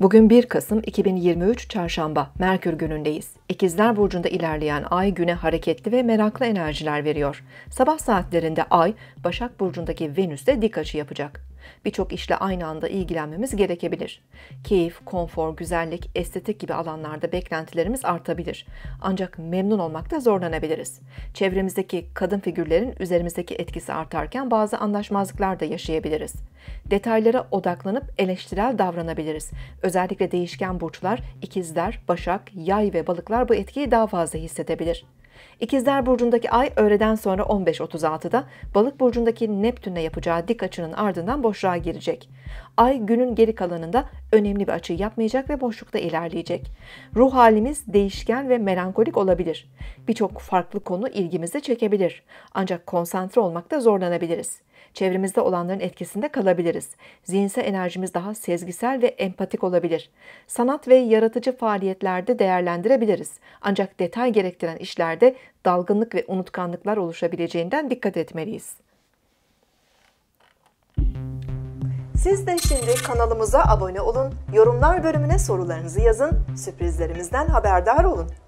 Bugün 1 Kasım 2023 Çarşamba, Merkür günündeyiz. İkizler Burcu'nda ilerleyen ay güne hareketli ve meraklı enerjiler veriyor. Sabah saatlerinde ay, Başak Burcu'ndaki Venüs'te dik açı yapacak birçok işle aynı anda ilgilenmemiz gerekebilir. Keyif, konfor, güzellik, estetik gibi alanlarda beklentilerimiz artabilir. Ancak memnun olmakta zorlanabiliriz. Çevremizdeki kadın figürlerin üzerimizdeki etkisi artarken bazı anlaşmazlıklar da yaşayabiliriz. Detaylara odaklanıp eleştirel davranabiliriz. Özellikle değişken burçlar, ikizler, başak, yay ve balıklar bu etkiyi daha fazla hissedebilir. İkizler burcundaki ay öğleden sonra 15.36'da Balık burcundaki Neptün'le yapacağı dik açının ardından boşluğa girecek. Ay günün geri kalanında önemli bir açı yapmayacak ve boşlukta ilerleyecek. Ruh halimiz değişken ve melankolik olabilir. Birçok farklı konu ilgimizi çekebilir. Ancak konsantre olmakta zorlanabiliriz. Çevremizde olanların etkisinde kalabiliriz. Zihinsel enerjimiz daha sezgisel ve empatik olabilir. Sanat ve yaratıcı faaliyetlerde değerlendirebiliriz. Ancak detay gerektiren işlerde dalgınlık ve unutkanlıklar oluşabileceğinden dikkat etmeliyiz. Siz de şimdi kanalımıza abone olun, yorumlar bölümüne sorularınızı yazın, sürprizlerimizden haberdar olun.